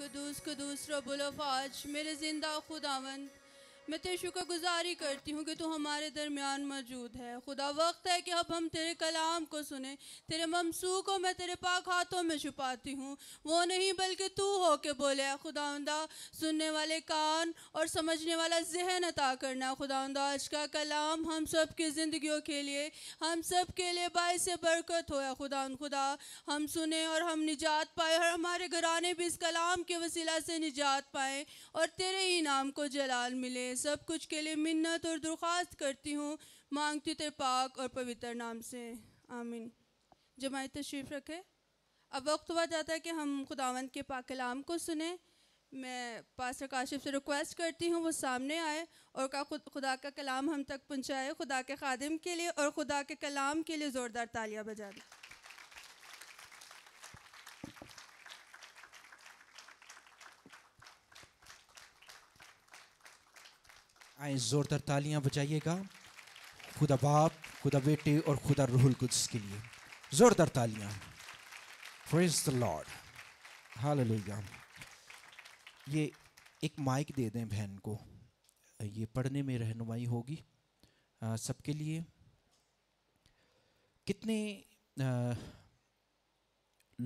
कदूस कदूस रबुल अफाज मेरे जिंदा खुदावंद मैं तेरे शुक्र गुजारी करती हूँ कि तू हमारे दरमियान मौजूद है खुदा वक्त है कि अब हम तेरे कलाम को सुने तेरे ममसू को मैं तेरे पाक हाथों में छुपाती हूँ वो नहीं बल्कि तू हो के बोले खुदा सुनने वाले कान और समझने वाला जहन अता करना खुदांदा आज का कलाम हम सब की ज़िंदगी के लिए हम सब के लिए बायस बरकत हो खुदा खुदा हम सुने और हम निजात पाए और हमारे घराने भी इस कलाम के वसीला से निजात पाए और तेरे ही नाम को जलाल मिले सब कुछ के लिए मिन्नत और दरख्वास्त करती हूँ मांगती थे पाक और पवित्र नाम से आमीन जमाय तशरीफ़ रखे अब वक्त हुआ जाता है कि हम खुदावंत के पाक कलाम को सुने मैं पास्टर काशिफ से रिक्वेस्ट करती हूँ वो सामने आए और का खुद खुदा का कलाम हम तक पहुँचाए खुदा के खादिम के लिए और खुदा के कलाम के लिए ज़ोरदार तालियाँ बजा दें आए ज़ोरदार तालियां बजाइएगा खुदा बाप खुदा बेटे और खुदा रूहुल कुद्स के लिए ज़ोरदार तालियां फ्रेज द लॉर्ड हाल ये एक माइक दे दें बहन को ये पढ़ने में रहनुमाई होगी सबके लिए कितने आ,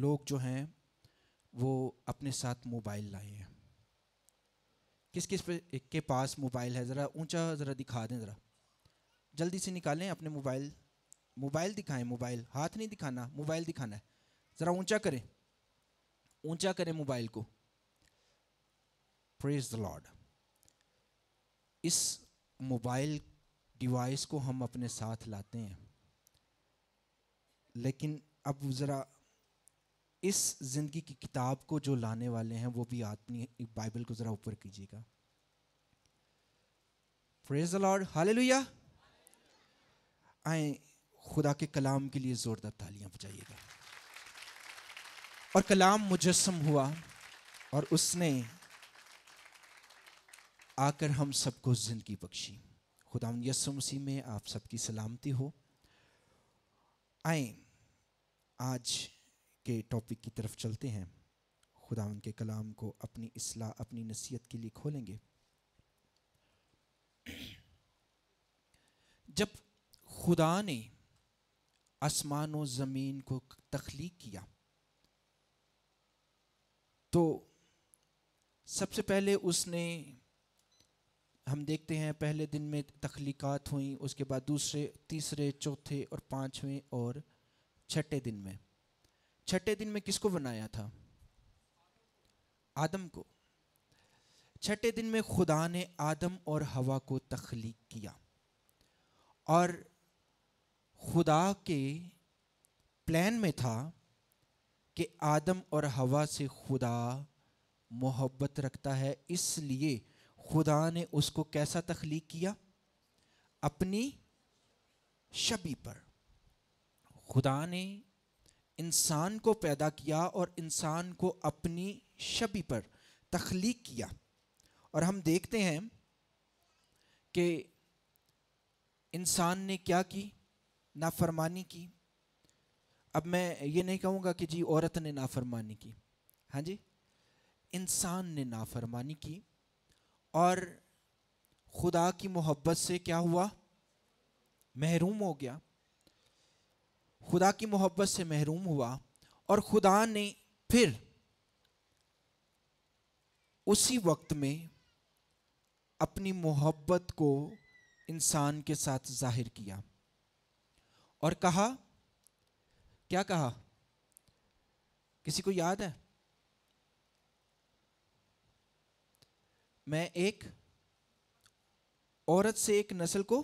लोग जो हैं वो अपने साथ मोबाइल लाए हैं किस किस पे के पास मोबाइल है ज़रा ऊंचा ज़रा दिखा दें ज़रा जल्दी से निकालें अपने मोबाइल मोबाइल दिखाएं मोबाइल हाथ नहीं दिखाना मोबाइल दिखाना है ज़रा ऊंचा करें ऊंचा करें मोबाइल को प्रेज द लॉर्ड इस मोबाइल डिवाइस को हम अपने साथ लाते हैं लेकिन अब ज़रा इस ज़िंदगी की किताब को जो लाने वाले हैं वो भी आत्मी बाइबल को ज़रा ऊपर कीजिएगा आए खुदा के कलाम के लिए ज़ोरदार तालियां बजाइएगा और कलाम मुजस्म हुआ और उसने आकर हम सबको ज़िंदगी बख्शी खुदा यसु उसी में आप सबकी सलामती हो आए आज के टॉपिक की तरफ चलते हैं खुदा उनके कलाम को अपनी असलाह अपनी नसीहत के लिए खोलेंगे जब खुदा ने आसमान व ज़मीन को तख्लीक किया तो सबसे पहले उसने हम देखते हैं पहले दिन में तख्लीक़ात हुई उसके बाद दूसरे तीसरे चौथे और पांचवें और छठे दिन में छठे दिन में किसको बनाया था आदम को छठे दिन में खुदा ने आदम और हवा को तख्लीक किया और खुदा के प्लान में था कि आदम और हवा से खुदा मोहब्बत रखता है इसलिए खुदा ने उसको कैसा तख्लीक किया अपनी शबी पर खुदा ने इंसान को पैदा किया और इंसान को अपनी शबी पर तख्लीक किया और हम देखते हैं कि इंसान ने क्या की नाफरमानी की अब मैं ये नहीं कहूँगा कि जी औरत ने नाफरमानी की हाँ जी इंसान ने नाफरमानी की और खुदा की मोहब्बत से क्या हुआ महरूम हो गया खुदा की मोहब्बत से महरूम हुआ और खुदा ने फिर उसी वक्त में अपनी मोहब्बत को इंसान के साथ जाहिर किया और कहा क्या कहा किसी को याद है मैं एक औरत से एक नस्ल को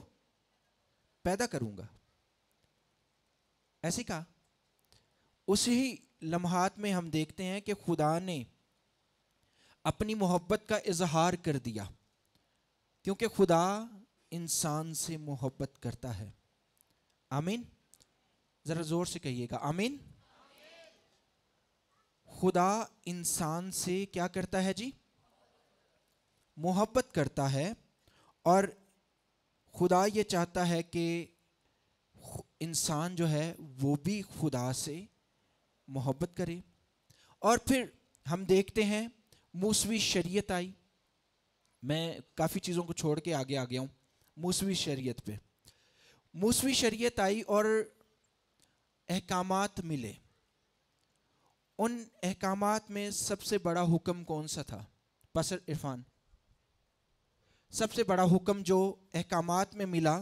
पैदा करूंगा ऐसे कहा उसी लम्हात में हम देखते हैं कि खुदा ने अपनी मोहब्बत का इजहार कर दिया क्योंकि खुदा इंसान से मोहब्बत करता है आमीन ज़रा ज़ोर से कहिएगा आमीन खुदा इंसान से क्या करता है जी मोहब्बत करता है और खुदा ये चाहता है कि इंसान जो है वो भी खुदा से मोहब्बत करे और फिर हम देखते हैं मूसवी शरीयत आई मैं काफ़ी चीज़ों को छोड़ के आगे आ गया हूँ मूसवी शरीयत पे मूसवी शरीयत आई और अहकाम मिले उन अहकाम में सबसे बड़ा हुक्म कौन सा था बसर इरफान सबसे बड़ा हुक्म जो अहकाम में मिला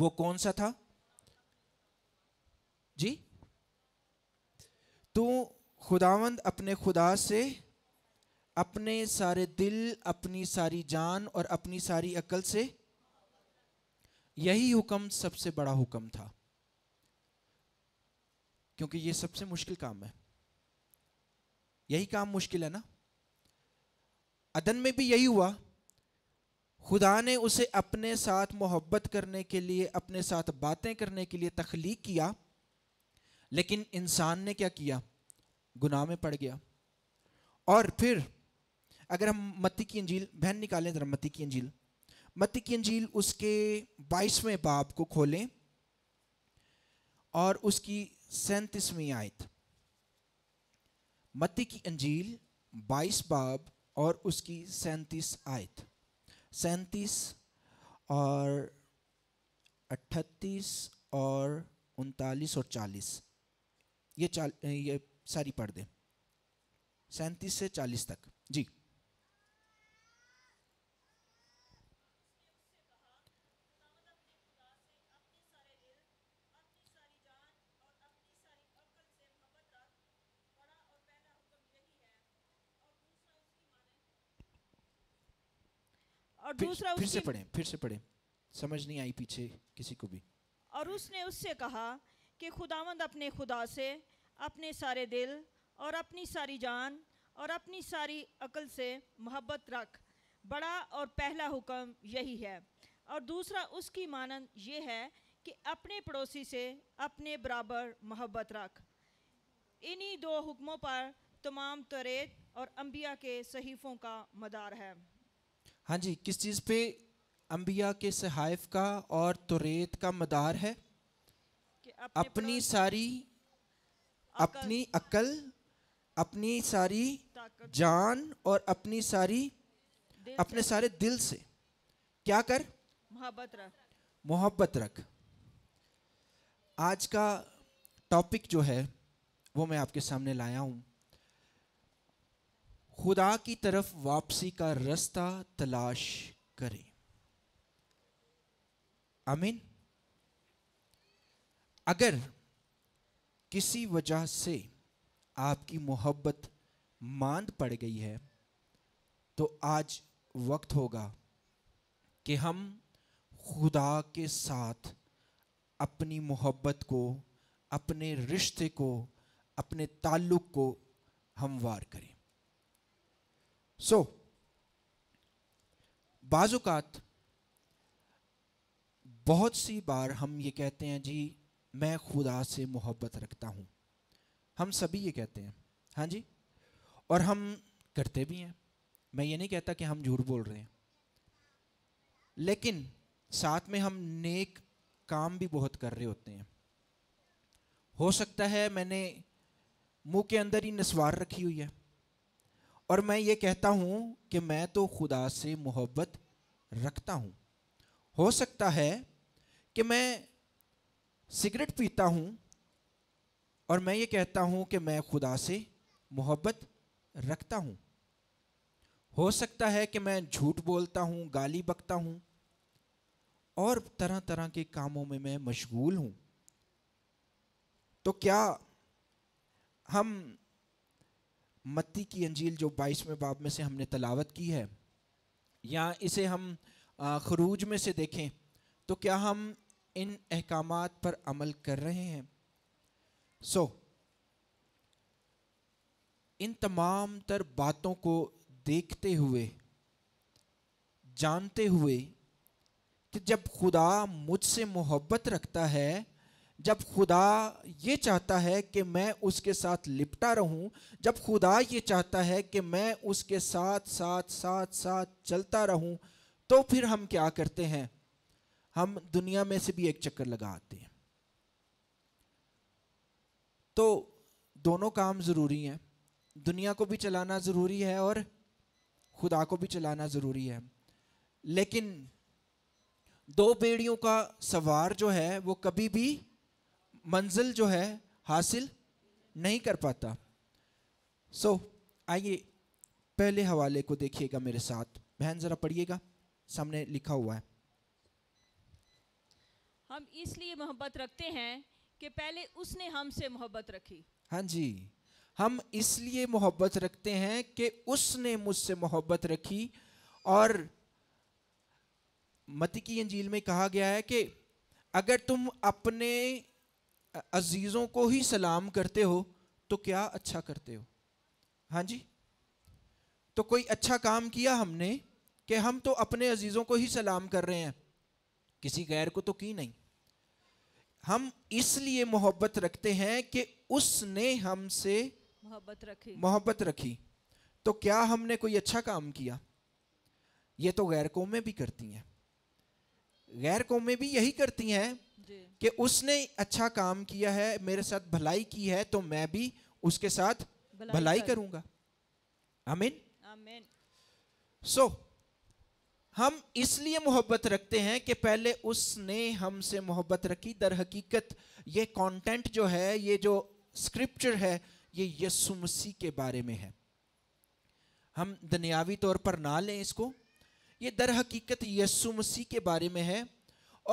वो कौन सा था जी तू तो खुदावंद अपने खुदा से अपने सारे दिल अपनी सारी जान और अपनी सारी अकल से यही हुक्म सबसे बड़ा हुक्म था क्योंकि ये सबसे मुश्किल काम है यही काम मुश्किल है ना अदन में भी यही हुआ खुदा ने उसे अपने साथ मोहब्बत करने के लिए अपने साथ बातें करने के लिए तख्लीक किया लेकिन इंसान ने क्या किया गुनाह में पड़ गया और फिर अगर हम मत्ती की अंजील बहन निकालें जरा मत्ती की अंजील मत्ती की अंजील उसके बाईसवें बाब को खोलें और उसकी सैंतीसवीं आयत मत्ती की अंजील बाईस बाब और उसकी सैंतीस आयत सैंतीस और अट्ठतीस और उनतालीस और चालीस ये चाल ये सारी पढ़ दें सैंतीस से चालीस तक जी और दूसरा फिर, से पढ़ें फिर से पढ़ें समझ नहीं आई पीछे किसी को भी और उसने उससे कहा कि खुदावंद अपने खुदा से अपने सारे दिल और अपनी सारी जान और अपनी सारी अकल से मोहब्बत रख बड़ा और पहला हुक्म यही है और दूसरा उसकी मानन ये है कि अपने पड़ोसी से अपने बराबर मोहब्बत रख इन्हीं दो हुक्मों पर तमाम तरेत और अम्बिया के सहीफ़ों का मदार है हाँ जी किस चीज़ पे अम्बिया के सहाइफ का और तुरेत का मदार है कि अपनी सारी अपनी अकल अपनी सारी जान और अपनी सारी अपने सारे दिल से क्या कर मोहब्बत रख मोहब्बत रख आज का टॉपिक जो है वो मैं आपके सामने लाया हूं खुदा की तरफ वापसी का रास्ता तलाश करें आमीन अगर किसी वजह से आपकी मोहब्बत मांद पड़ गई है तो आज वक्त होगा कि हम खुदा के साथ अपनी मोहब्बत को अपने रिश्ते को अपने ताल्लुक को हमवार करें सो so, बाज़ात बहुत सी बार हम ये कहते हैं जी मैं खुदा से मोहब्बत रखता हूँ हम सभी ये कहते हैं हाँ जी और हम करते भी हैं मैं ये नहीं कहता कि हम झूठ बोल रहे हैं लेकिन साथ में हम नेक काम भी बहुत कर रहे होते हैं हो सकता है मैंने मुंह के अंदर ही नस्वार रखी हुई है और मैं ये कहता हूँ कि मैं तो खुदा से मोहब्बत रखता हूँ हो सकता है कि मैं सिगरेट पीता हूँ और मैं ये कहता हूँ कि मैं खुदा से मोहब्बत रखता हूँ हो सकता है कि मैं झूठ बोलता हूँ गाली बकता हूँ और तरह तरह के कामों में मैं मशगूल हूँ तो क्या हम मत्ती की अंजील जो बाईसवें बाब में से हमने तलावत की है या इसे हम खरूज में से देखें तो क्या हम इन अहकाम पर अमल कर रहे हैं सो इन तमाम तर बातों को देखते हुए जानते हुए कि जब खुदा मुझसे मोहब्बत रखता है जब खुदा ये चाहता है कि मैं उसके साथ लिपटा रहूं, जब खुदा ये चाहता है कि मैं उसके साथ साथ साथ साथ चलता रहूं, तो फिर हम क्या करते हैं हम दुनिया में से भी एक चक्कर लगा आते हैं तो दोनों काम ज़रूरी हैं दुनिया को भी चलाना ज़रूरी है और खुदा को भी चलाना ज़रूरी है लेकिन दो बेड़ियों का सवार जो है वो कभी भी मंजिल जो है हासिल नहीं कर पाता सो so, आइए पहले हवाले को देखिएगा मेरे साथ बहन ज़रा पढ़िएगा सामने लिखा हुआ है हम इसलिए मोहब्बत रखते हैं कि पहले उसने हमसे मोहब्बत रखी हाँ जी हम इसलिए मोहब्बत रखते हैं कि उसने मुझसे मोहब्बत रखी और मती की अंजील में कहा गया है कि अगर तुम अपने अजीज़ों को ही सलाम करते हो तो क्या अच्छा करते हो हाँ जी तो कोई अच्छा काम किया हमने कि हम तो अपने अजीज़ों को ही सलाम कर रहे हैं किसी गैर को तो की नहीं हम इसलिए मोहब्बत रखते हैं कि उसने हमसे मोहब्बत रखी मोहब्बत रखी तो क्या हमने कोई अच्छा काम किया ये तो गैर कौमें भी करती हैं गैर कौमें भी यही करती हैं कि उसने अच्छा काम किया है मेरे साथ भलाई की है तो मैं भी उसके साथ भलाई, भलाई करूंगा अमीन सो so, हम इसलिए मोहब्बत रखते हैं कि पहले उसने हमसे मोहब्बत रखी दर हकीकत ये कंटेंट जो है ये जो स्क्रिप्चर है ये यसु मसीह के बारे में है हम दुनियावी तौर पर ना लें इसको ये दर हकीकत यसु मसीह के बारे में है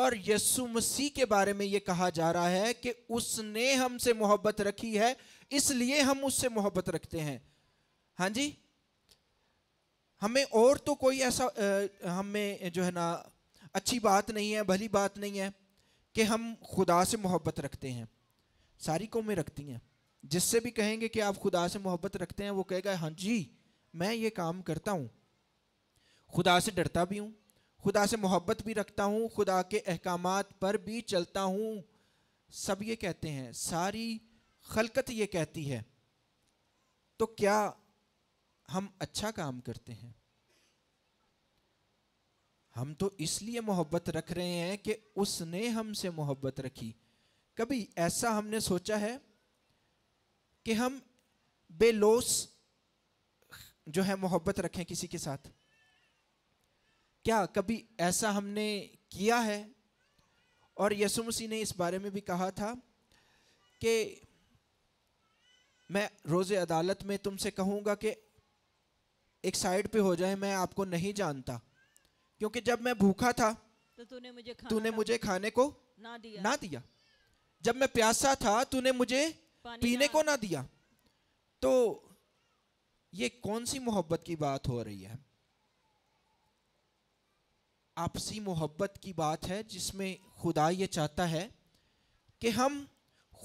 और यसु मसीह के बारे में ये कहा जा रहा है कि उसने हमसे मोहब्बत रखी है इसलिए हम उससे मोहब्बत रखते हैं हाँ जी हमें और तो कोई ऐसा हमें जो है ना अच्छी बात नहीं है भली बात नहीं है कि हम खुदा से मोहब्बत रखते हैं सारी कौमें रखती हैं जिससे भी कहेंगे कि आप खुदा से मोहब्बत रखते हैं वो कहेगा हाँ जी मैं ये काम करता हूँ खुदा से डरता भी हूँ खुदा से मोहब्बत भी रखता हूँ खुदा के अहकाम पर भी चलता हूँ सब ये कहते हैं सारी खलकत ये कहती है तो क्या हम अच्छा काम करते हैं हम तो इसलिए मोहब्बत रख रहे हैं कि उसने हमसे मोहब्बत रखी कभी ऐसा हमने सोचा है कि हम बेलोस जो है मोहब्बत रखें किसी के साथ क्या कभी ऐसा हमने किया है और यसु मसीह ने इस बारे में भी कहा था कि मैं रोज़ अदालत में तुमसे कहूँगा कि एक साइड पे हो जाए मैं आपको नहीं जानता क्योंकि जब मैं भूखा था तो तूने मुझे तूने मुझे खाने को ना दिया ना दिया जब मैं प्यासा था तूने मुझे पीने को ना दिया तो ये कौन सी मोहब्बत की बात हो रही है आपसी मोहब्बत की बात है जिसमें खुदा ये चाहता है कि हम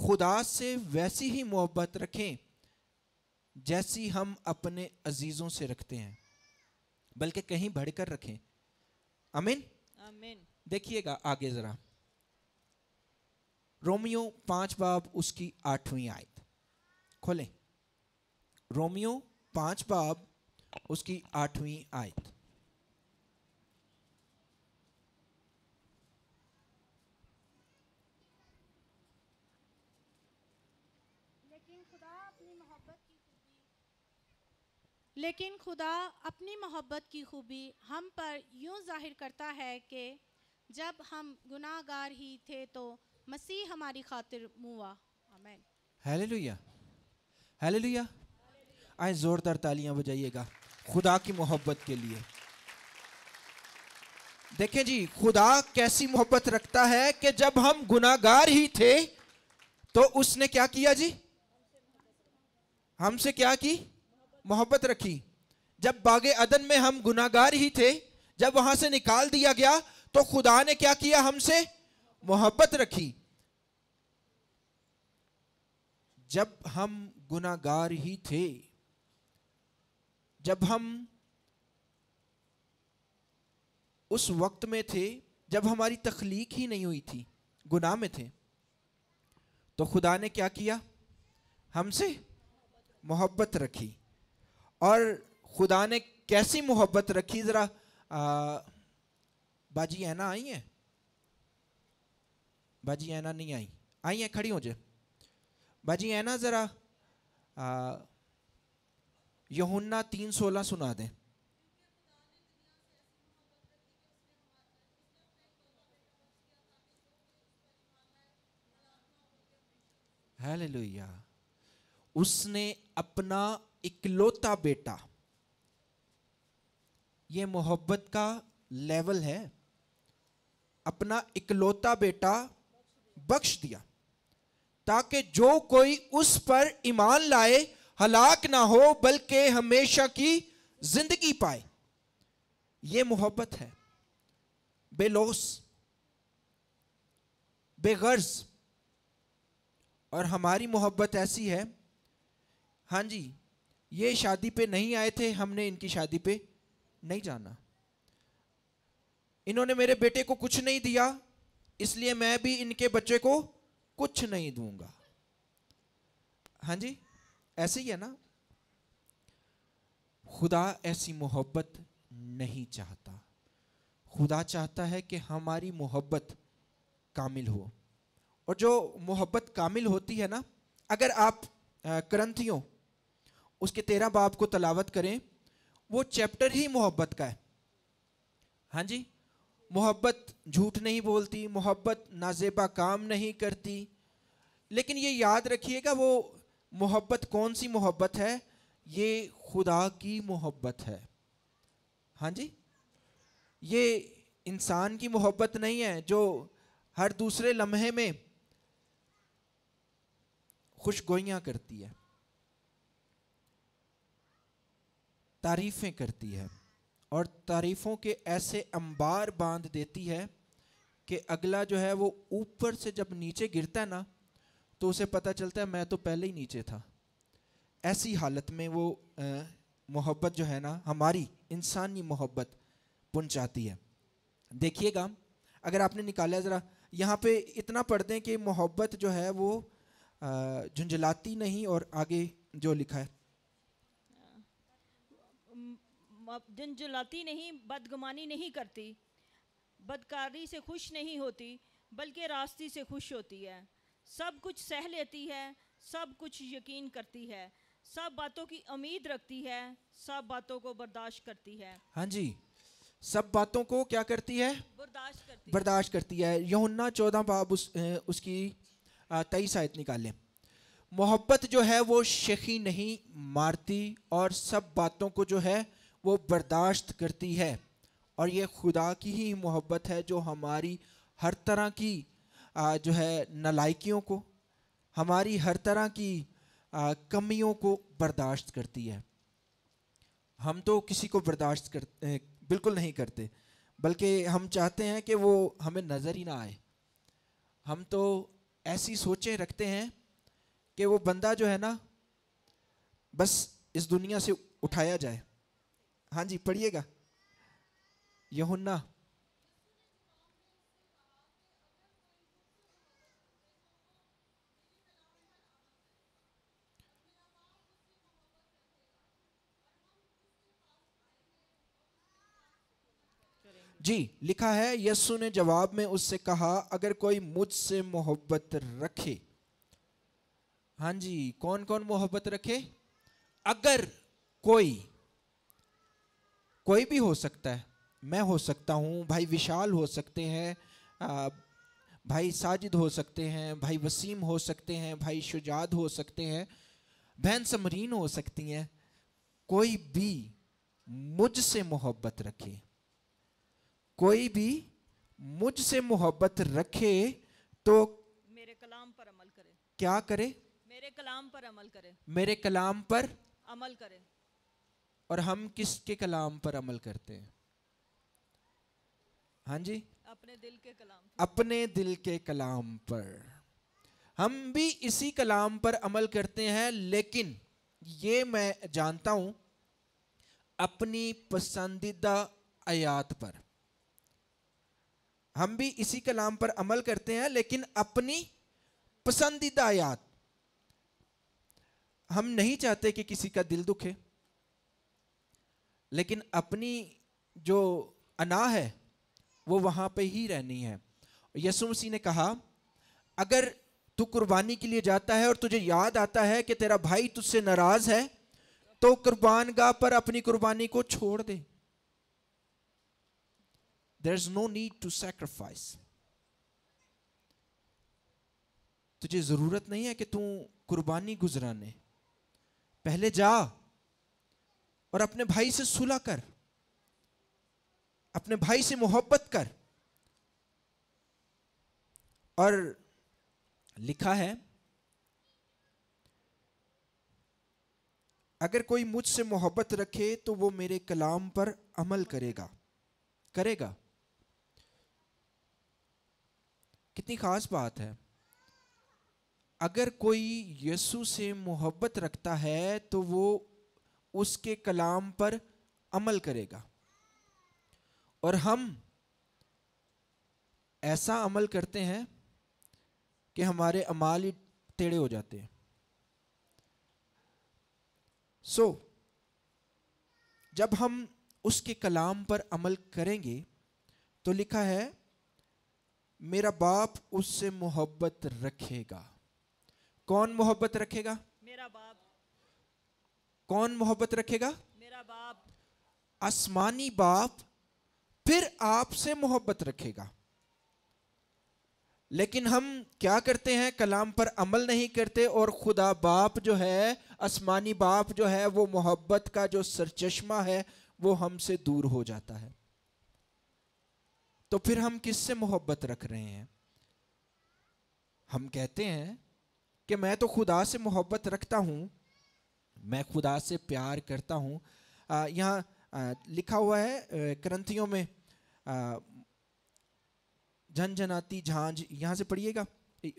खुदा से वैसी ही मोहब्बत रखें जैसी हम अपने अजीज़ों से रखते हैं बल्कि कहीं भड़कर रखें अमीन अमीन देखिएगा आगे ज़रा रोमियो पांच बाब उसकी आठवीं आयत खोलें रोमियो पांच बाब उसकी आठवीं आयत लेकिन खुदा अपनी मोहब्बत की खूबी हम पर यूँ जाहिर करता है कि जब हम गुनागार ही थे तो मसीह हमारी खातिर मुआ आमीन हालेलुया आए ज़ोरदार तालियां बजाइएगा खुदा की मोहब्बत के लिए देखें जी खुदा कैसी मोहब्बत रखता है कि जब हम गुनागार ही थे तो उसने क्या किया जी हमसे क्या की मोहब्बत रखी जब बागे अदन में हम गुनागार ही थे जब वहां से निकाल दिया गया तो खुदा ने क्या किया हमसे मोहब्बत रखी जब हम गुनागार ही थे जब हम उस वक्त में थे जब हमारी तख्लीक ही नहीं हुई थी गुनाह में थे तो खुदा ने क्या किया हमसे मोहब्बत रखी और खुदा ने कैसी मोहब्बत रखी ज़रा बाजी ऐना आई है बाजी ऐना नहीं आई आई है खड़ी हो जाए बाजी ऐना ज़रा यहुन्ना तीन सोलह सुना दें हालेलुया उसने अपना इकलौता बेटा ये मोहब्बत का लेवल है अपना इकलौता बेटा बख्श दिया ताकि जो कोई उस पर ईमान लाए हलाक ना हो बल्कि हमेशा की जिंदगी पाए ये मोहब्बत है बेलोस बेगर्ज और हमारी मोहब्बत ऐसी है हाँ जी ये शादी पे नहीं आए थे हमने इनकी शादी पे नहीं जाना इन्होंने मेरे बेटे को कुछ नहीं दिया इसलिए मैं भी इनके बच्चे को कुछ नहीं दूंगा हाँ जी ऐसे ही है ना खुदा ऐसी मोहब्बत नहीं चाहता खुदा चाहता है कि हमारी मोहब्बत कामिल हो और जो मोहब्बत कामिल होती है ना अगर आप करंथियों उसके तेरह बाब को तलावत करें वो चैप्टर ही मोहब्बत का है हाँ जी मोहब्बत झूठ नहीं बोलती मोहब्बत नाजेबा काम नहीं करती लेकिन ये याद रखिएगा वो मोहब्बत कौन सी मोहब्बत है ये खुदा की मोहब्बत है हाँ जी ये इंसान की मोहब्बत नहीं है जो हर दूसरे लम्हे में खुशगोइयाँ करती है तारीफ़ें करती है और तारीफ़ों के ऐसे अंबार बांध देती है कि अगला जो है वो ऊपर से जब नीचे गिरता है ना तो उसे पता चलता है मैं तो पहले ही नीचे था ऐसी हालत में वो मोहब्बत जो है ना हमारी इंसानी मोहब्बत पहुंचाती है देखिएगा अगर आपने निकाला ज़रा यहाँ पे इतना पढ़ दें कि मोहब्बत जो है वो झुंझलाती नहीं और आगे जो लिखा है दिन जुलाती नहीं बदगुमानी नहीं करती बदकारी से खुश नहीं होती बल्कि रास्ती से खुश होती है सब कुछ सह लेती है सब कुछ यकीन करती है सब बातों की उम्मीद रखती है सब बातों को बर्दाश्त करती है हाँ जी सब बातों को क्या करती है बर्दाश्त करती बर्दाश्त करती है यमुना चौदह बाब उस उसकी तेईस शायद निकाले मोहब्बत जो है वो शेखी नहीं मारती और सब बातों को जो है वो बर्दाश्त करती है और ये खुदा की ही मोहब्बत है जो हमारी हर तरह की जो है नलाइकियों को हमारी हर तरह की कमियों को बर्दाश्त करती है हम तो किसी को बर्दाश्त कर बिल्कुल नहीं करते बल्कि हम चाहते हैं कि वो हमें नज़र ही ना आए हम तो ऐसी सोचें रखते हैं कि वो बंदा जो है ना बस इस दुनिया से उठाया जाए हाँ जी पढ़िएगा यहुन्ना जी लिखा है यस्सु ने जवाब में उससे कहा अगर कोई मुझसे मोहब्बत रखे हाँ जी कौन कौन मोहब्बत रखे अगर कोई कोई भी हो सकता है मैं हो सकता हूँ भाई विशाल हो सकते हैं भाई साजिद हो सकते हैं भाई वसीम हो सकते हैं भाई शुजाद हो सकते हैं बहन समरीन हो सकती हैं कोई भी मुझसे मोहब्बत रखे कोई भी मुझसे मोहब्बत रखे तो मेरे कलाम पर अमल करे क्या करे मेरे कलाम पर अमल करे मेरे कलाम पर अमल करे और हम किसके कलाम पर अमल करते हैं हाँ जी अपने दिल के कलाम अपने दिल के कलाम पर हम भी इसी कलाम पर अमल करते हैं लेकिन ये मैं जानता हूं अपनी पसंदीदा आयात पर हम भी इसी कलाम पर अमल करते हैं लेकिन अपनी पसंदीदा आयात हम नहीं चाहते कि किसी का दिल दुखे लेकिन अपनी जो अना है वो वहाँ पे ही रहनी है यसु मसीह ने कहा अगर तू कुर्बानी के लिए जाता है और तुझे याद आता है कि तेरा भाई तुझसे नाराज़ है तो कुर्बान गाह पर अपनी कुर्बानी को छोड़ दे there is no need to sacrifice तुझे ज़रूरत नहीं है कि तू कुर्बानी गुजराने पहले जा और अपने भाई से सुलह कर अपने भाई से मोहब्बत कर और लिखा है अगर कोई मुझसे मोहब्बत रखे तो वो मेरे कलाम पर अमल करेगा करेगा कितनी खास बात है अगर कोई यीशु से मोहब्बत रखता है तो वो उसके कलाम पर अमल करेगा और हम ऐसा अमल करते हैं कि हमारे अमाल ही टेढ़े हो जाते हैं सो so, जब हम उसके कलाम पर अमल करेंगे तो लिखा है मेरा बाप उससे मोहब्बत रखेगा कौन मोहब्बत रखेगा मेरा बाप कौन मोहब्बत रखेगा मेरा बाप आसमानी बाप फिर आपसे मोहब्बत रखेगा लेकिन हम क्या करते हैं कलाम पर अमल नहीं करते और खुदा बाप जो है आसमानी बाप जो है वो मोहब्बत का जो सरचश्मा है वो हमसे दूर हो जाता है तो फिर हम किससे मोहब्बत रख रहे हैं हम कहते हैं कि मैं तो खुदा से मोहब्बत रखता हूं मैं खुदा से प्यार करता हूँ यहाँ लिखा हुआ है क्रंथियों में झंझनाती जन झांझ यहाँ से पढ़िएगा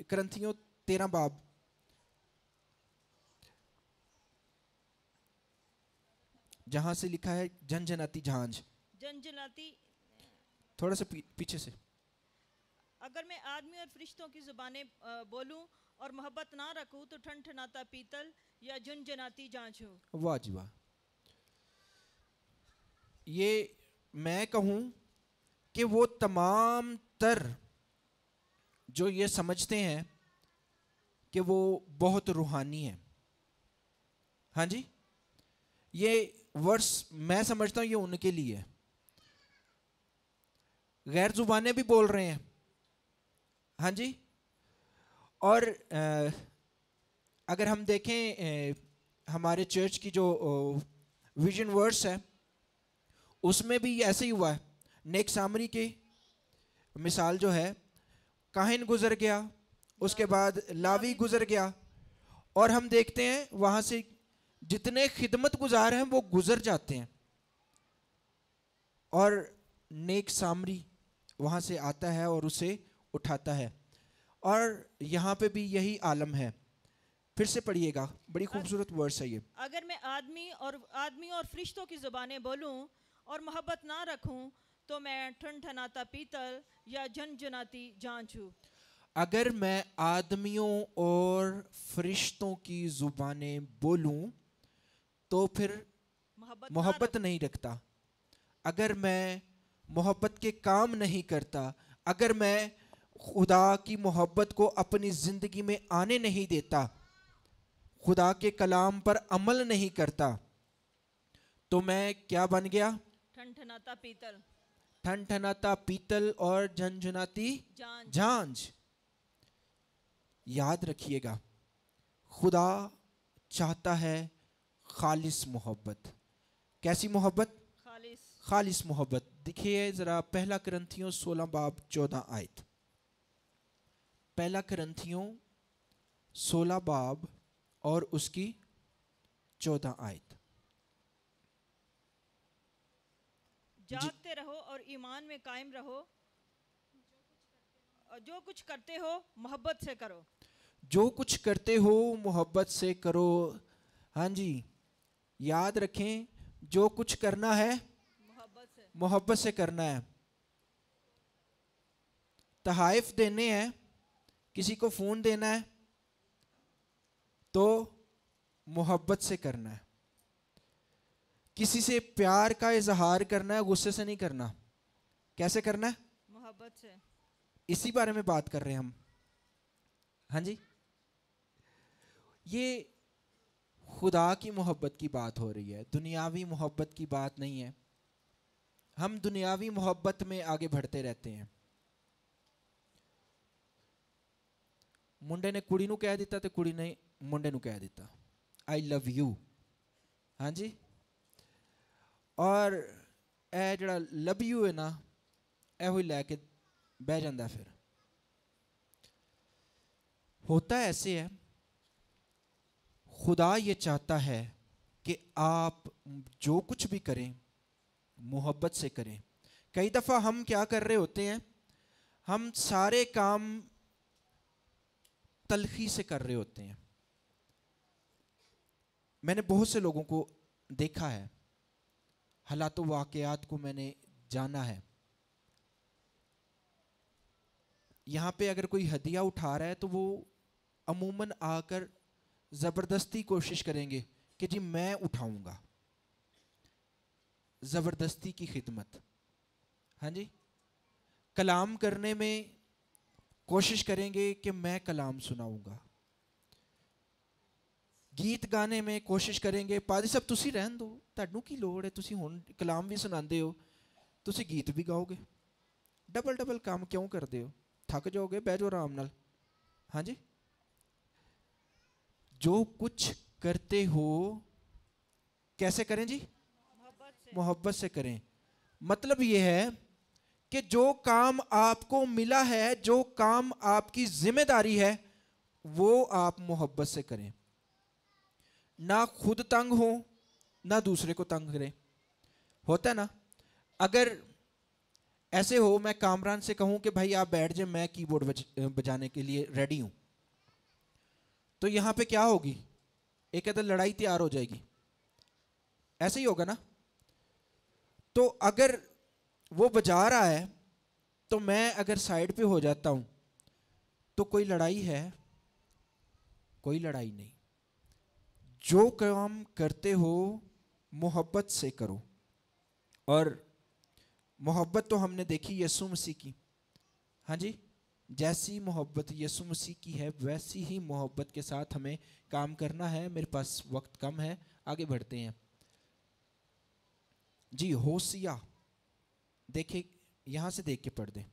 क्रंथियों तेरह बाब जहाँ से लिखा है झंझनाती झांझ झंझनाती थोड़ा सा पी, पीछे से अगर मैं आदमी और फरिश्तों की जुबानें बोलूं और मोहब्बत ना रखूँ तो ठंड ठनाता पीतल या झुंझुनाती जाँच हो वाह जी वाह ये मैं कहूँ कि वो तमाम तर जो ये समझते हैं कि वो बहुत रूहानी है हाँ जी ये वर्स मैं समझता हूँ ये उनके लिए है गैर जुबानें भी बोल रहे हैं हाँ जी और अगर हम देखें हमारे चर्च की जो विजन वर्स है उसमें भी ऐसे ही हुआ है नेक सामरी की मिसाल जो है काहिन गुज़र गया उसके बाद लावी गुज़र गया और हम देखते हैं वहाँ से जितने खिदमत गुजार हैं वो गुज़र जाते हैं और नेक सामरी वहाँ से आता है और उसे उठाता है और यहाँ पे भी यही आलम है फिर से पढ़िएगा बड़ी खूबसूरत वर्ड्स है ये अगर मैं आदमी और आदमी और फरिश्तों की जुबानें बोलूँ और मोहब्बत ना रखूँ तो मैं ठनाता पीतल या झनझनाती जांचू अगर मैं आदमियों और फरिश्तों की जुबानें बोलूँ तो फिर मोहब्बत नहीं रखता अगर मैं मोहब्बत के काम नहीं करता अगर मैं खुदा की मोहब्बत को अपनी ज़िंदगी में आने नहीं देता खुदा के कलाम पर अमल नहीं करता तो मैं क्या बन गया ठनठनाता पीतल ठनठनाता पीतल और झंझुनाती झांझ याद रखिएगा खुदा चाहता है खालिस मोहब्बत कैसी मोहब्बत खालिस खालिस मोहब्बत देखिए ज़रा पहला ग्रंथियों सोलह बाब चौदह आयत पहला करंथियों सोलह बाब और उसकी चौदह आयत जागते रहो और ईमान में कायम रहो जो कुछ करते हो मोहब्बत से करो जो कुछ करते हो मोहब्बत से करो हाँ जी याद रखें जो कुछ करना है मोहब्बत से मोहब्बत से करना है तहाइफ देने हैं किसी को फ़ोन देना है तो मोहब्बत से करना है किसी से प्यार का इजहार करना है गुस्से से नहीं करना कैसे करना है मोहब्बत से इसी बारे में बात कर रहे हैं हम हाँ जी ये खुदा की मोहब्बत की बात हो रही है दुनियावी मोहब्बत की बात नहीं है हम दुनियावी मोहब्बत में आगे बढ़ते रहते हैं मुंडे ने ਕੁੜੀ ਨੂੰ कह दिता तो ਕੁੜੀ ने मुंडे ਨੂੰ कह दिता आई लव यू हाँ जी और यह लव यू है ना यो लैके बह जाता फिर होता ऐसे है खुदा ये चाहता है कि आप जो कुछ भी करें मोहब्बत से करें कई दफ़ा हम क्या कर रहे होते हैं हम सारे काम तलखी से कर रहे होते हैं मैंने बहुत से लोगों को देखा है हालात वाकयात को मैंने जाना है यहाँ पे अगर कोई हदिया उठा रहा है तो वो अमूमन आकर ज़बरदस्ती कोशिश करेंगे कि जी मैं उठाऊंगा ज़बरदस्ती की खिदमत हाँ जी कलाम करने में कोशिश करेंगे कि मैं कलाम सुनाऊंगा गीत गाने में कोशिश करेंगे पाजी साहब तुम रहन दो की लड़ है तुम हूँ कलाम भी सुनाते हो तुम गीत भी गाओगे डबल डबल काम क्यों कर दे थक जाओगे बह जाओ आराम नाल हाँ जी जो कुछ करते हो कैसे करें जी मोहब्बत से।, से करें मतलब ये है कि जो काम आपको मिला है जो काम आपकी जिम्मेदारी है वो आप मोहब्बत से करें ना खुद तंग हो ना दूसरे को तंग करें होता है ना अगर ऐसे हो मैं कामरान से कहूं कि भाई आप बैठ जाए मैं कीबोर्ड बजाने के लिए रेडी हूं तो यहां पे क्या होगी एक अदर लड़ाई तैयार हो जाएगी ऐसे ही होगा ना तो अगर वो बजा रहा है तो मैं अगर साइड पे हो जाता हूँ तो कोई लड़ाई है कोई लड़ाई नहीं जो काम करते हो मोहब्बत से करो और मोहब्बत तो हमने देखी यसु मसीह की हाँ जी जैसी मोहब्बत यसु मसीह की है वैसी ही मोहब्बत के साथ हमें काम करना है मेरे पास वक्त कम है आगे बढ़ते हैं जी होशिया देखे यहां से देख के पढ़ दे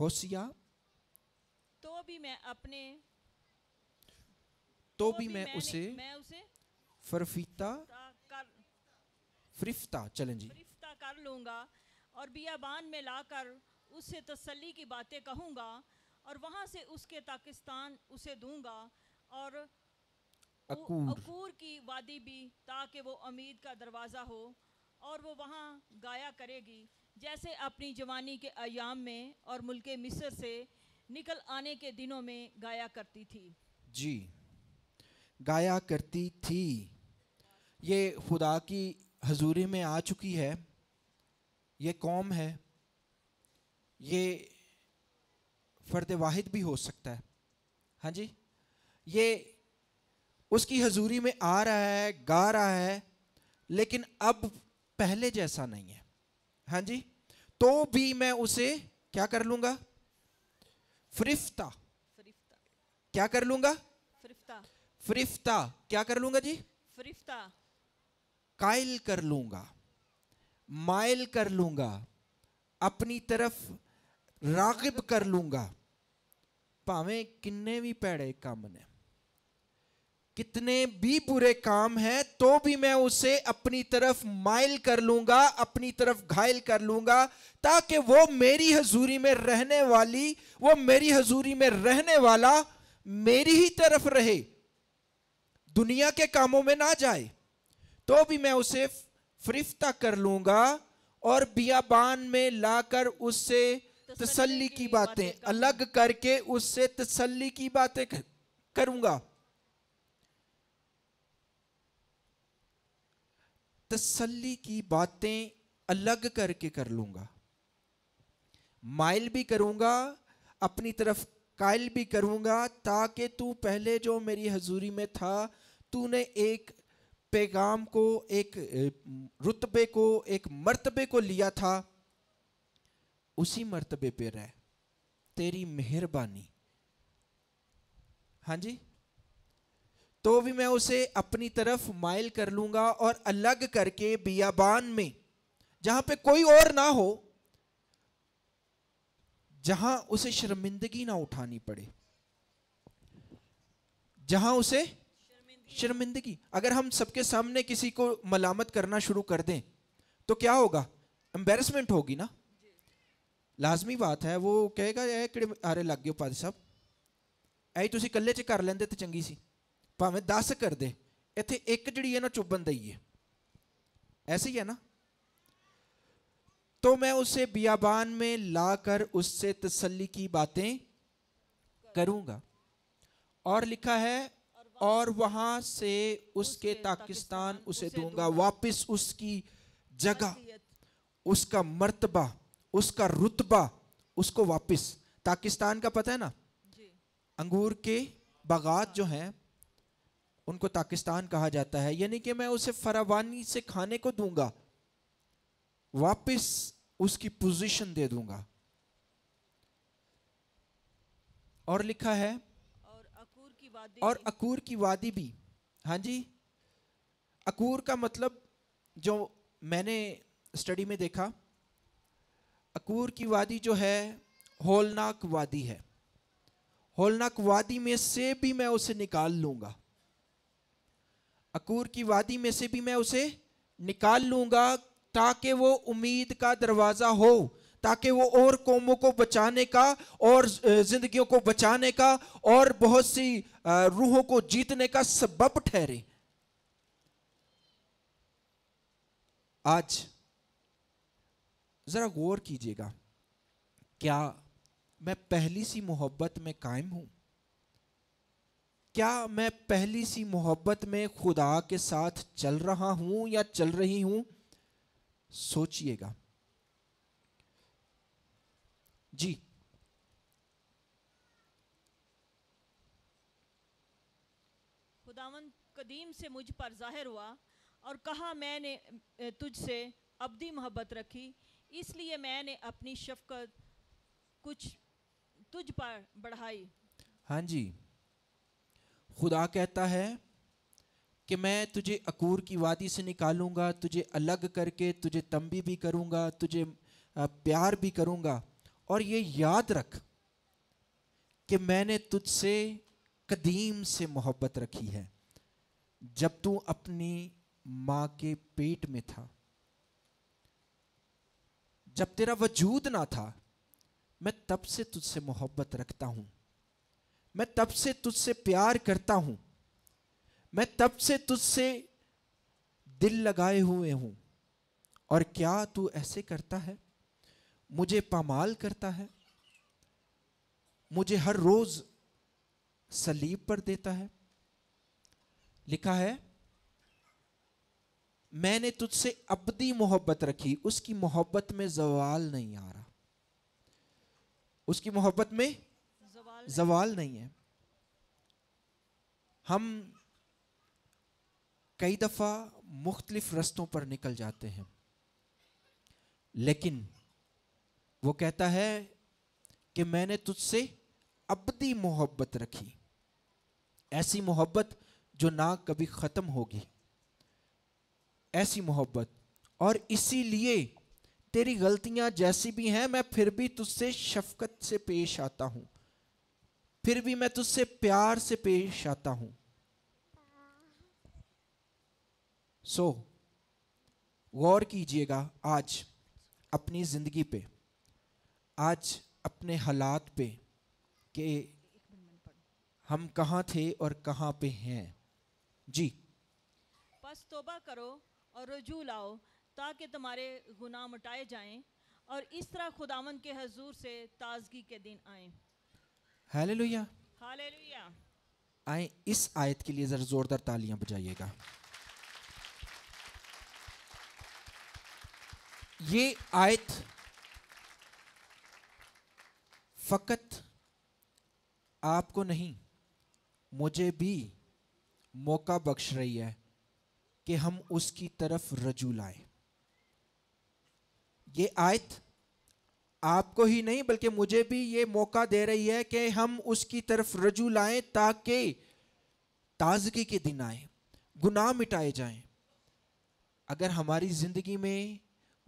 होशिया तो भी मैं अपने तो, तो भी, भी मैं उसे मैं उसे फरफीता कर फरिफ्ता चलें जी फरिफ्ता कर लूंगा और बियाबान में लाकर उससे तसल्ली की बातें कहूंगा और वहां से उसके ताकिस्तान उसे दूंगा और अकूर, अकूर की वादी भी ताकि वो उम्मीद का दरवाज़ा हो और वो वहाँ गाया करेगी जैसे अपनी जवानी के अयाम में और मुल्क मिस्र से निकल आने के दिनों में गाया करती थी जी गाया करती थी ये खुदा की हजूरी में आ चुकी है ये कौम है ये फ़र्द वाहिद भी हो सकता है हाँ जी ये उसकी हजूरी में आ रहा है गा रहा है लेकिन अब पहले जैसा नहीं है हाँ जी तो भी मैं उसे क्या कर लूंगा फरिफ्ता क्या कर लूंगा फरिफ्ता फ्रिफ्ता क्या कर लूंगा जी फरिफ्ता कायल कर लूंगा माइल कर लूंगा अपनी तरफ रागिब कर लूंगा भावें किन्ने भी भैड़े काम ने कितने भी बुरे काम हैं तो भी मैं उसे अपनी तरफ माइल कर लूंगा अपनी तरफ घायल कर लूंगा ताकि वो मेरी हजूरी में रहने वाली वो मेरी हजूरी में रहने वाला मेरी ही तरफ रहे दुनिया के कामों में ना जाए तो भी मैं उसे फरिफ्ता कर लूंगा और बियाबान में लाकर उससे तसल्ली की बातें अलग करके उससे तसल्ली की बातें करूंगा तसल्ली की बातें अलग करके कर लूँगा माइल भी करूँगा अपनी तरफ कायल भी करूँगा ताकि तू पहले जो मेरी हजूरी में था तूने एक पैगाम को एक रुतबे को एक मर्तबे को लिया था उसी मर्तबे पे रह तेरी मेहरबानी हाँ जी तो भी मैं उसे अपनी तरफ माइल कर लूंगा और अलग करके बियाबान में जहां पे कोई और ना हो जहाँ उसे शर्मिंदगी ना उठानी पड़े जहां उसे शर्मिंदगी अगर हम सबके सामने किसी को मलामत करना शुरू कर दें तो क्या होगा एम्बेरसमेंट होगी ना लाजमी बात है वो कहेगा अरे लग गए पादी साहब ऐसी कल कल्ले च कर लेंदे तो चंगी सी भावें दस कर दे इतने एक ਜਿਹੜੀ है ना ਚੁੱਭਣ दई है ऐसे ही है ना तो मैं उसे बियाबान में लाकर उससे तसल्ली की बातें करूंगा और लिखा है और वहां से उसके ताकिस्तान उसे दूंगा वापस उसकी जगह उसका मर्तबा उसका रुतबा उसको वापस ताकिस्तान का पता है ना अंगूर के बागात जो हैं उनको ताकिस्तान कहा जाता है यानी कि मैं उसे फरावानी से खाने को दूंगा वापस उसकी पोजीशन दे दूंगा और लिखा है और अकूर की वादी और अकूर की वादी भी हाँ जी अकूर का मतलब जो मैंने स्टडी में देखा अकूर की वादी जो है होलनाक वादी है होलनाक वादी में से भी मैं उसे निकाल लूंगा अकूर की वादी में से भी मैं उसे निकाल लूंगा ताकि वो उम्मीद का दरवाज़ा हो ताकि वो और कौमों को बचाने का और ज़िंदगियों को बचाने का और बहुत सी रूहों को जीतने का सबब ठहरे आज ज़रा गौर कीजिएगा क्या मैं पहली सी मोहब्बत में कायम हूं क्या मैं पहली सी मोहब्बत में खुदा के साथ चल रहा हूं या चल रही हूं सोचिएगा जी खुदावन कदीम से मुझ पर जाहिर हुआ और कहा मैंने तुझसे अबदी मोहब्बत रखी इसलिए मैंने अपनी शफकत कुछ तुझ पर बढ़ाई हाँ जी खुदा कहता है कि मैं तुझे अकूर की वादी से निकालूंगा तुझे अलग करके तुझे तंबी भी करूंगा तुझे प्यार भी करूंगा और ये याद रख कि मैंने तुझसे कदीम से मोहब्बत रखी है जब तू अपनी माँ के पेट में था जब तेरा वजूद ना था मैं तब से तुझसे मोहब्बत रखता हूँ मैं तब से तुझसे प्यार करता हूँ मैं तब से तुझसे दिल लगाए हुए हूँ और क्या तू ऐसे करता है मुझे पामाल करता है मुझे हर रोज़ सलीब पर देता है लिखा है मैंने तुझसे अबदी मोहब्बत रखी उसकी मोहब्बत में जवाल नहीं आ रहा उसकी मोहब्बत में जवाल नहीं है हम कई दफ़ा मुख्तलिफ रस्तों पर निकल जाते हैं लेकिन वो कहता है कि मैंने तुझसे अबदी मोहब्बत रखी ऐसी मोहब्बत जो ना कभी ख़त्म होगी ऐसी मोहब्बत और इसीलिए तेरी गलतियां जैसी भी हैं मैं फिर भी तुझसे शफकत से पेश आता हूँ फिर भी मैं तुझसे प्यार से पेश आता हूं सो so, गौर कीजिएगा आज अपनी जिंदगी पे आज अपने हालात पे कि हम कहाँ थे और कहाँ पे हैं जी बस तोबा करो और रजू लाओ ताकि तुम्हारे गुनाह मिटाए जाएं और इस तरह खुदावन के हजूर से ताजगी के दिन आएं हालेलुया हालेलुया आए इस आयत के लिए ज़रा ज़ोरदार तालियां बजाइएगा ये आयत फ़कत आपको नहीं मुझे भी मौका बख्श रही है कि हम उसकी तरफ रजू लाए ये आयत आपको ही नहीं बल्कि मुझे भी ये मौका दे रही है कि हम उसकी तरफ रजू लाएं ताकि ताजगी के दिन आए गुनाह मिटाए जाएं अगर हमारी ज़िंदगी में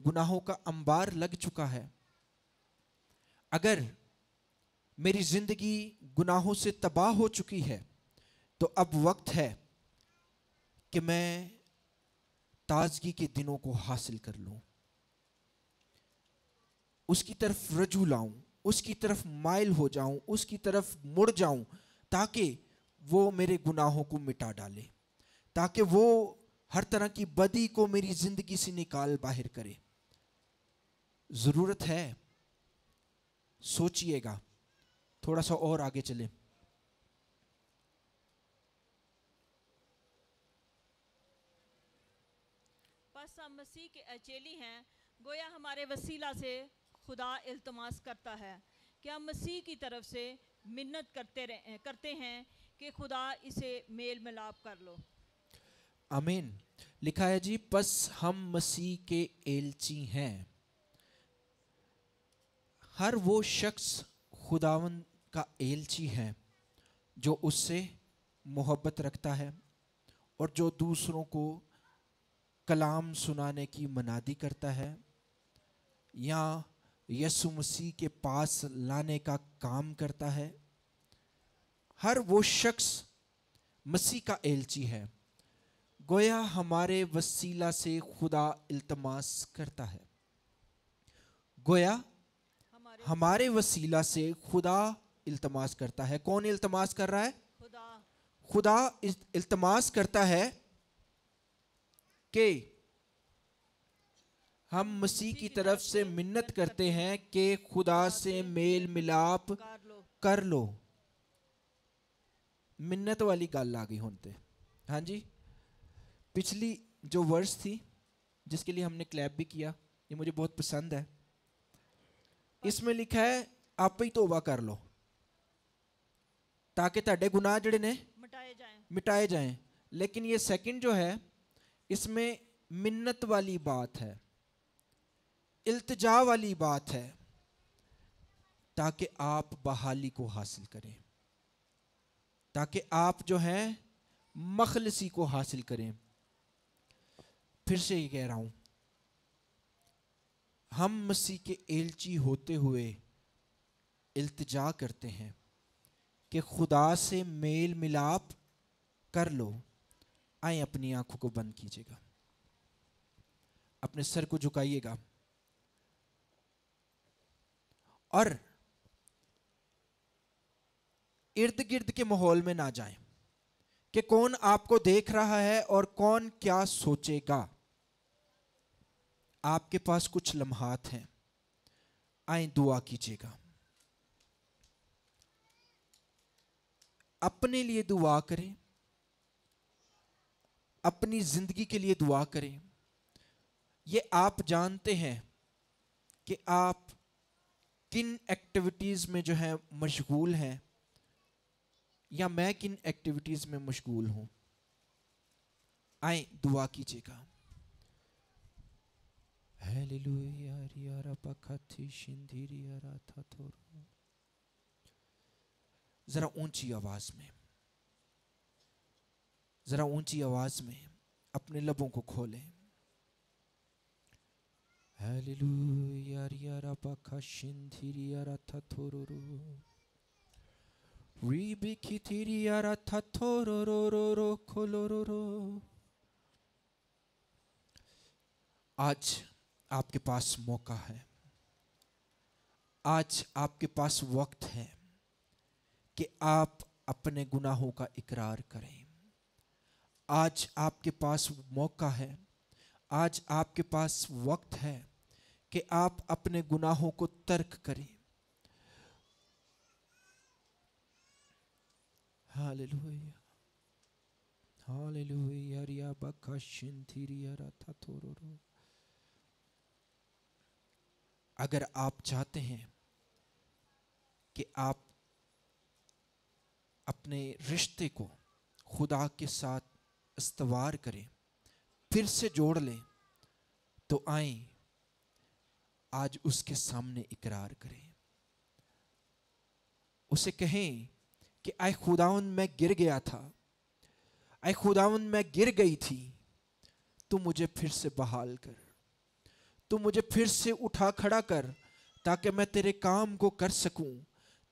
गुनाहों का अंबार लग चुका है अगर मेरी ज़िंदगी गुनाहों से तबाह हो चुकी है तो अब वक्त है कि मैं ताजगी के दिनों को हासिल कर लूँ उसकी तरफ रजू लाऊं उसकी तरफ माइल हो जाऊं उसकी तरफ मुड़ जाऊं ताकि वो मेरे गुनाहों को मिटा डाले ताकि वो हर तरह की बदी को मेरी ज़िंदगी से निकाल बाहर करे ज़रूरत है सोचिएगा थोड़ा सा और आगे चले बस हम मसीह के अचेली हैं गोया हमारे वसीला से खुदा इल्तमास करता है क्या मसीह की तरफ से मिन्नत करते रहे करते हैं कि खुदा इसे मेल मिलाप कर लो अमीन लिखा है जी बस हम मसीह के एलची हैं हर वो शख्स खुदावन का एलची है जो उससे मोहब्बत रखता है और जो दूसरों को कलाम सुनाने की मनादी करता है या यसु मसीह के पास लाने का काम करता है हर वो शख्स मसीह का एलची है गोया हमारे वसीला से खुदा इल्तमास करता है गोया हमारे वसीला से खुदा इल्तमास करता है कौन इल्तमास कर रहा है खुदा खुदा इल्तमास करता है के हम मसीह की तरफ से मिन्नत करते हैं कि खुदा से मेल मिलाप कर लो मिन्नत वाली गल आ गई होते हाँ जी पिछली जो वर्ष थी जिसके लिए हमने क्लैप भी किया ये मुझे बहुत पसंद है इसमें लिखा है आप ही तोबा कर लो ताकि ਤੁਹਾਡੇ गुनाह जड़े ने मिटाए ਜਾਣ ਮਿਟਾਏ ਜਾਣ ਲੇਕਿਨ ਇਹ ਸੈਕਿੰਡ ਜੋ इसमें मिन्नत वाली बात है इल्तजा वाली बात है ताकि आप बहाली को हासिल करें ताकि आप जो हैं मखलसी को हासिल करें फिर से ये कह रहा हूं हम मसीह के एलची होते हुए इल्तजा करते हैं कि खुदा से मेल मिलाप कर लो आए अपनी आंखों को बंद कीजिएगा अपने सर को झुकाइएगा और इर्द गिर्द के माहौल में ना जाए कि कौन आपको देख रहा है और कौन क्या सोचेगा आपके पास कुछ लम्हात हैं आए दुआ कीजिएगा अपने लिए दुआ करें अपनी जिंदगी के लिए दुआ करें ये आप जानते हैं कि आप किन एक्टिविटीज़ में जो है मशगूल हैं या मैं किन एक्टिविटीज़ में मशगूल हूँ आए दुआ कीजिएगा ज़रा ऊंची आवाज़ में ज़रा ऊंची आवाज़ में अपने लबों को खोलें Hallelujah, Yarabakashintiriaratatororo. Ribikitiriaratatororo kolororo. आज आपके पास मौका है आज आपके पास वक्त है कि आप अपने गुनाहों का इकरार करें आज आपके पास मौका है आज आपके पास वक्त है कि आप अपने गुनाहों को तर्क करें अगर आप चाहते हैं कि आप अपने रिश्ते को खुदा के साथ इस्तवार करें फिर से जोड़ लें तो आए आज उसके सामने इकरार करें उसे कहें कि आए खुदावन मैं गिर गया था आए खुदावन मैं गिर गई थी तू मुझे फिर से बहाल कर तू मुझे फिर से उठा खड़ा कर ताकि मैं तेरे काम को कर सकूं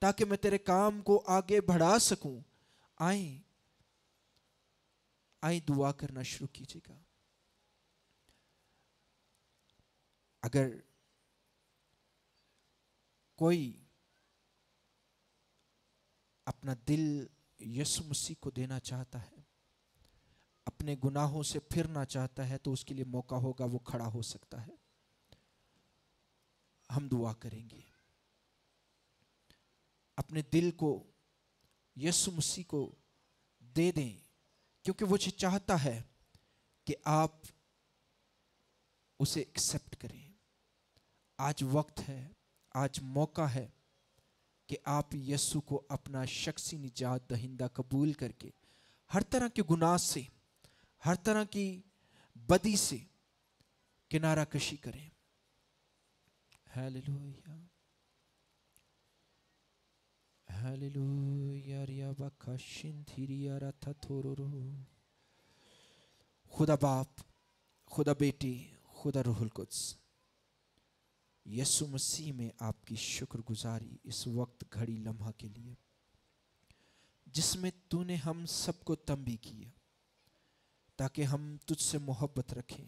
ताकि मैं तेरे काम को आगे बढ़ा सकूं आए आए दुआ करना शुरू कीजिएगा अगर कोई अपना दिल यसु मसीह को देना चाहता है अपने गुनाहों से फिरना चाहता है तो उसके लिए मौका होगा वो खड़ा हो सकता है हम दुआ करेंगे अपने दिल को यसु मसीह को दे दें क्योंकि वो चाहता है कि आप उसे एक्सेप्ट करें आज वक्त है आज मौका है कि आप यस्सु को अपना शख्सी निजात दहिंदा कबूल करके हर तरह के गुनाह से हर तरह की बदी से किनारा कशी करें खुदा बाप खुदा बेटी खुदा रोहुल कुछ यसु मसीह में आपकी शुक्रगुजारी इस वक्त घड़ी लम्हा के लिए जिसमें तूने हम सबको तंबी किया ताकि हम तुझसे मोहब्बत रखें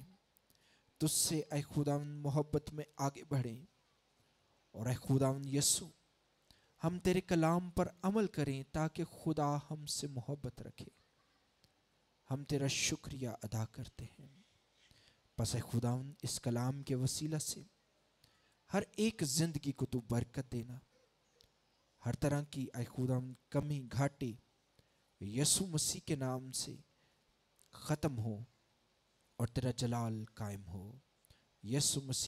तुझसे ए खुदावन मोहब्बत में आगे बढ़ें और ए खुदावन यसु हम तेरे कलाम पर अमल करें ताकि खुदा हमसे मोहब्बत रखे हम तेरा शुक्रिया अदा करते हैं बस खुदावन इस कलाम के वसीला से हर एक जिंदगी को तू बरकत देना हर तरह की आए कमी घाटे यसु मसीह के नाम से ख़त्म हो और तेरा जलाल कायम हो यसु मसीह